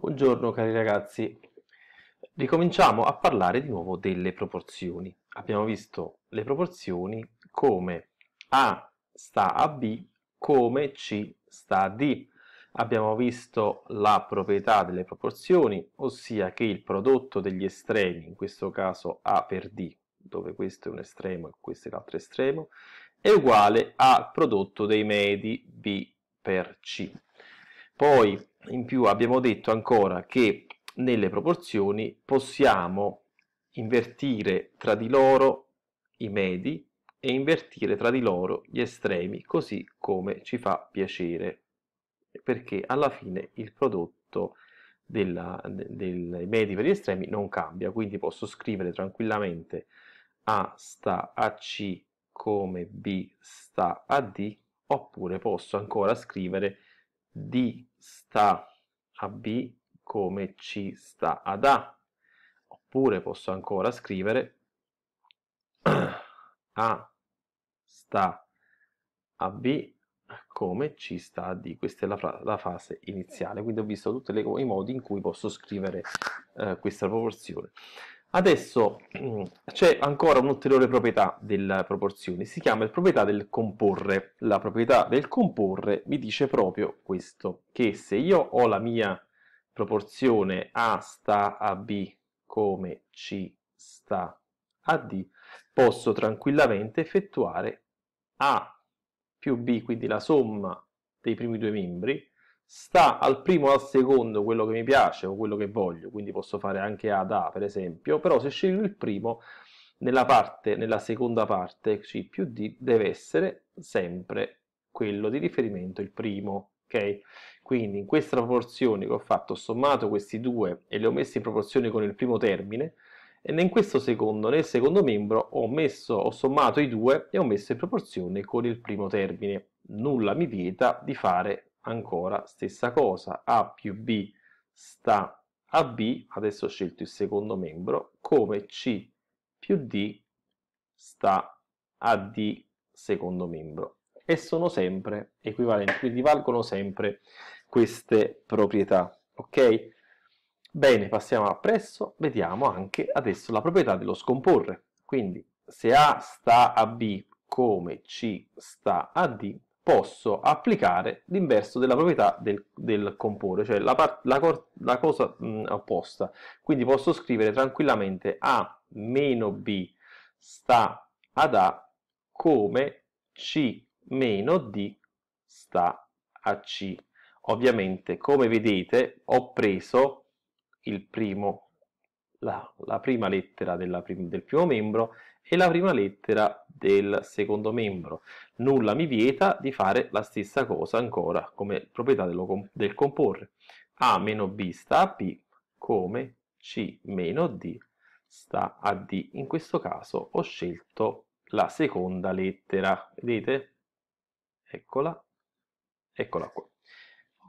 Buongiorno cari ragazzi, ricominciamo a parlare di nuovo delle proporzioni. Abbiamo visto le proporzioni come A sta a B, come C sta a D. Abbiamo visto la proprietà delle proporzioni, ossia che il prodotto degli estremi, in questo caso A per D, dove questo è un estremo e questo è l'altro estremo, è uguale al prodotto dei medi B per C. Poi in più abbiamo detto ancora che nelle proporzioni possiamo invertire tra di loro i medi e invertire tra di loro gli estremi così come ci fa piacere perché alla fine il prodotto della, de, dei medi per gli estremi non cambia quindi posso scrivere tranquillamente A sta a C come B sta a D oppure posso ancora scrivere D sta a B come C sta ad A. Oppure posso ancora scrivere A sta a B come C sta a D. Questa è la, la fase iniziale, quindi ho visto tutti i modi in cui posso scrivere eh, questa proporzione. Adesso mm, c'è ancora un'ulteriore proprietà della proporzione, si chiama la proprietà del comporre. La proprietà del comporre mi dice proprio questo, che se io ho la mia proporzione A sta a B come C sta a D, posso tranquillamente effettuare A più B, quindi la somma dei primi due membri, sta al primo o al secondo quello che mi piace o quello che voglio, quindi posso fare anche A ad A per esempio, però se scelgo il primo, nella, parte, nella seconda parte C più D deve essere sempre quello di riferimento, il primo. Okay? Quindi in questa proporzione che ho fatto, ho sommato questi due e li ho messi in proporzione con il primo termine, e in questo secondo, nel secondo membro, ho, messo, ho sommato i due e ho messo in proporzione con il primo termine. Nulla mi vieta di fare ancora stessa cosa, A più B sta a B, adesso ho scelto il secondo membro, come C più D sta a D secondo membro. E sono sempre equivalenti, quindi valgono sempre queste proprietà, ok? Bene, passiamo a presso, vediamo anche adesso la proprietà dello scomporre. Quindi se A sta a B come C sta a D, posso applicare l'inverso della proprietà del, del comporre, cioè la, part, la, la cosa mh, mm, opposta. Quindi posso scrivere tranquillamente A meno B sta ad A come C meno D sta a C. Ovviamente, come vedete, ho preso il primo, la, la prima lettera della, del primo membro e la prima lettera del secondo membro. Nulla mi vieta di fare la stessa cosa ancora come proprietà del comporre. A meno B sta a P come C meno D sta a D. In questo caso ho scelto la seconda lettera, vedete? Eccola, eccola qua.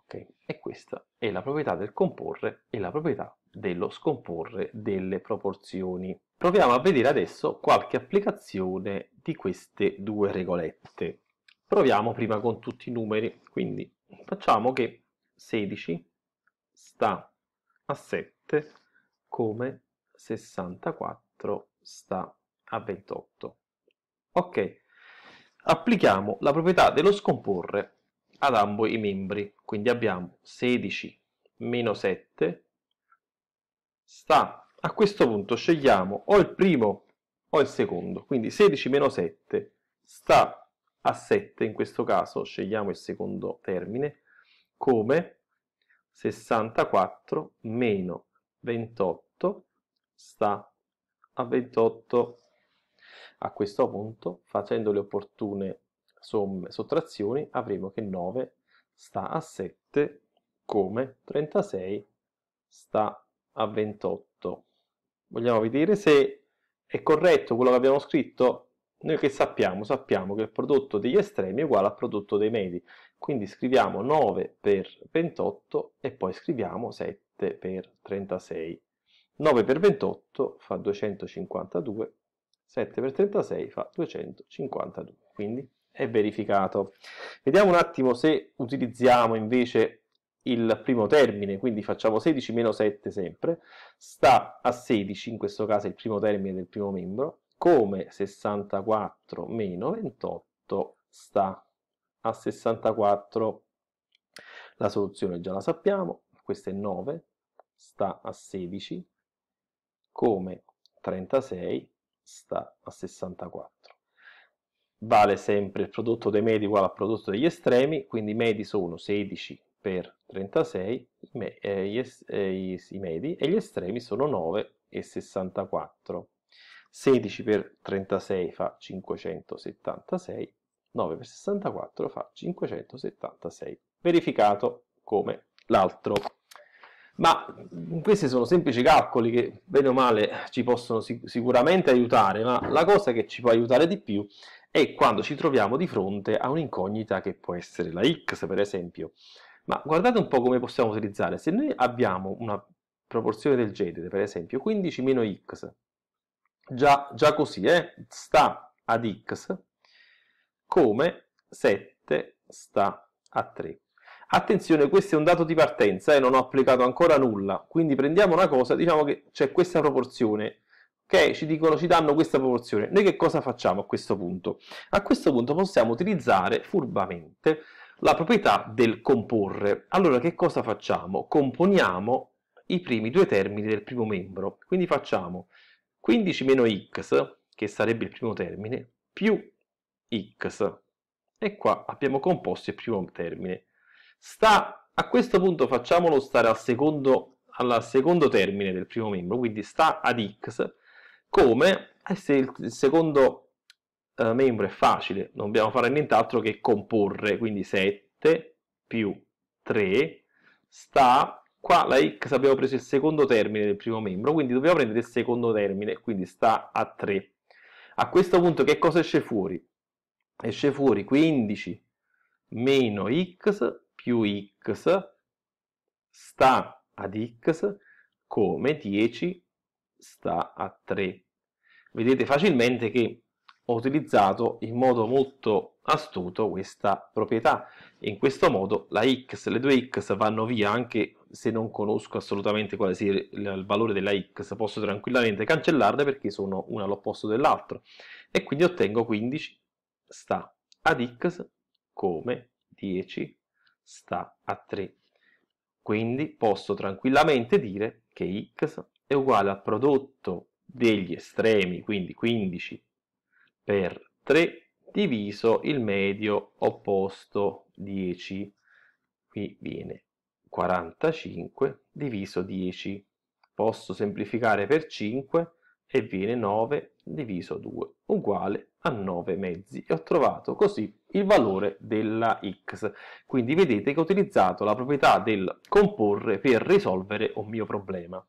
Ok, e questa è la proprietà del comporre e la proprietà dello scomporre delle proporzioni. Proviamo a vedere adesso qualche applicazione di queste due regolette. Proviamo prima con tutti i numeri, quindi facciamo che 16 sta a 7 come 64 sta a 28. Ok, applichiamo la proprietà dello scomporre ad ambo i membri, quindi abbiamo 16 meno 7 sta. A questo punto scegliamo o il primo o il secondo, quindi 16 meno 7 sta a 7, in questo caso scegliamo il secondo termine, come 64 meno 28 sta a 28. A questo punto, facendo le opportune somme sottrazioni, avremo che 9 sta a 7 come 36 sta a a 28. Vogliamo vedere se è corretto quello che abbiamo scritto. Noi che sappiamo? Sappiamo che il prodotto degli estremi è uguale al prodotto dei medi. Quindi scriviamo 9 per 28 e poi scriviamo 7 per 36. 9 per 28 fa 252, 7 per 36 fa 252. Quindi è verificato. Vediamo un attimo se utilizziamo invece il primo termine, quindi facciamo 16 meno 7 sempre, sta a 16, in questo caso è il primo termine del primo membro, come 64 meno 28 sta a 64. La soluzione già la sappiamo, questa è 9, sta a 16, come 36 sta a 64 vale sempre il prodotto dei medi uguale al prodotto degli estremi, quindi i medi sono 16 per 36 eh, eh, i, medi e gli estremi sono 9 e 64. 16 per 36 fa 576, 9 per 64 fa 576. Verificato come l'altro. Ma mm, questi sono semplici calcoli che bene o male ci possono sic sicuramente aiutare, ma la cosa che ci può aiutare di più è quando ci troviamo di fronte a un'incognita che può essere la x, per esempio. Ma guardate un po' come possiamo utilizzare. Se noi abbiamo una proporzione del genere, per esempio, 15 meno x, già, già così, eh, sta ad x, come 7 sta a 3. Attenzione, questo è un dato di partenza e eh, non ho applicato ancora nulla, quindi prendiamo una cosa, diciamo che c'è questa proporzione, ok? Ci dicono, ci danno questa proporzione. Noi che cosa facciamo a questo punto? A questo punto possiamo utilizzare furbamente la proprietà del comporre. Allora che cosa facciamo? Componiamo i primi due termini del primo membro, quindi facciamo 15 meno x, che sarebbe il primo termine, più x, e qua abbiamo composto il primo termine. Sta, a questo punto facciamolo stare al secondo, al secondo termine del primo membro, quindi sta ad x, come se il secondo eh, membro è facile, non dobbiamo fare nient'altro che comporre, quindi 7 più 3 sta, qua la x abbiamo preso il secondo termine del primo membro, quindi dobbiamo prendere il secondo termine, quindi sta a 3. A questo punto che cosa esce fuori? Esce fuori 15 meno x più x sta ad x come 10 sta a 3. Vedete facilmente che ho utilizzato in modo molto astuto questa proprietà in questo modo la x, le due x vanno via anche se non conosco assolutamente quale sia il valore della x posso tranquillamente cancellarle perché sono una all'opposto dell'altro e quindi ottengo 15 sta ad x come 10 sta a 3 quindi posso tranquillamente dire che x è uguale al prodotto degli estremi quindi 15 per 3 diviso il medio opposto 10. Qui viene 45 diviso 10. Posso semplificare per 5 e viene 9 diviso 2 uguale a 9 mezzi e ho trovato così il valore della x. Quindi vedete che ho utilizzato la proprietà del comporre per risolvere un mio problema.